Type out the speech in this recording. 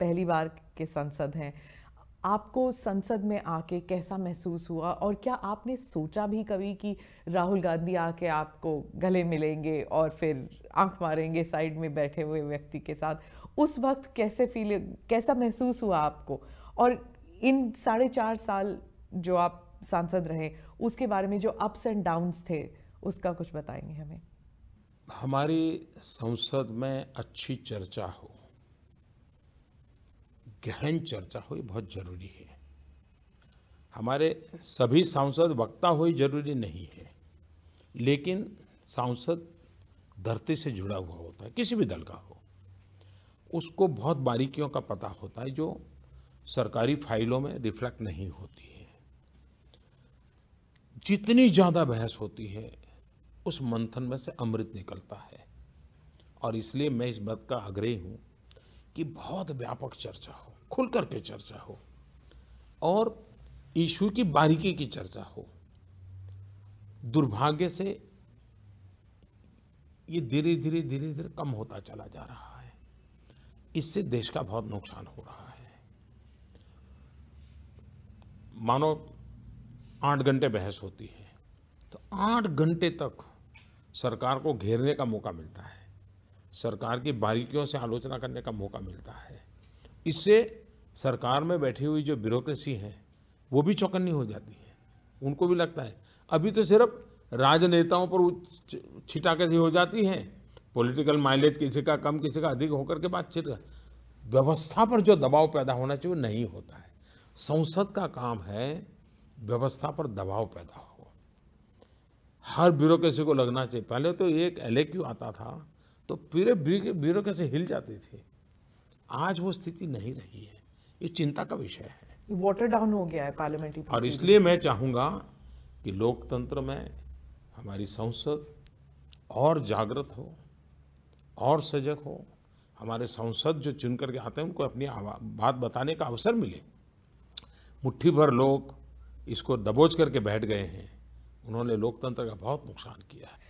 पहली बार के संसद हैं आपको संसद में आके कैसा महसूस हुआ और क्या आपने सोचा भी कभी कि राहुल गांधी आके आपको गले मिलेंगे और फिर आंख मारेंगे साइड में बैठे हुए व्यक्ति के साथ उस वक्त कैसे फील कैसा महसूस हुआ आपको और इन साढ़े चार साल जो आप सांसद रहे उसके बारे में जो अप्स एंड डाउन्स थे उसका कुछ बताएंगे हमें हमारी संसद में अच्छी चर्चा हो गहन चर्चा हुई बहुत ज़रूरी है हमारे सभी सांसद वक्ता हुई जरूरी नहीं है लेकिन सांसद धरती से जुड़ा हुआ होता है किसी भी दल का हो उसको बहुत बारीकियों का पता होता है जो सरकारी फाइलों में रिफ्लेक्ट नहीं होती है जितनी ज़्यादा बहस होती है उस मंथन में से अमृत निकलता है और इसलिए मैं इस बात का आग्रही हूँ कि बहुत व्यापक चर्चा हो खुल के चर्चा हो और ईशु की बारीकी की चर्चा हो दुर्भाग्य से ये धीरे धीरे धीरे धीरे कम होता चला जा रहा है इससे देश का बहुत नुकसान हो रहा है मानो आठ घंटे बहस होती है तो आठ घंटे तक सरकार को घेरने का मौका मिलता है सरकार की बारीकियों से आलोचना करने का मौका मिलता है इससे सरकार में बैठी हुई जो ब्यूरोक्रेसी है वो भी चौकन्नी हो जाती है उनको भी लगता है अभी तो सिर्फ राजनेताओं पर छिटा कैसी हो जाती है पॉलिटिकल माइलेज किसी का कम किसी का अधिक होकर के बात छिट व्यवस्था पर जो दबाव पैदा होना चाहिए वो नहीं होता है संसद का काम है व्यवस्था पर दबाव पैदा हो हर ब्यूरोक्रेसी को लगना चाहिए पहले तो एक एल आता था तो पूरे कैसे हिल जाती थी आज वो स्थिति नहीं रही है ये चिंता का विषय है वाटर डाउन हो गया है पार्लियामेंट्री और इसलिए मैं चाहूंगा कि लोकतंत्र में हमारी संसद और जागृत हो और सजग हो हमारे सांसद जो चुन करके आते हैं उनको अपनी बात बताने का अवसर मिले मुट्ठी भर लोग इसको दबोच करके बैठ गए हैं उन्होंने लोकतंत्र का बहुत नुकसान किया है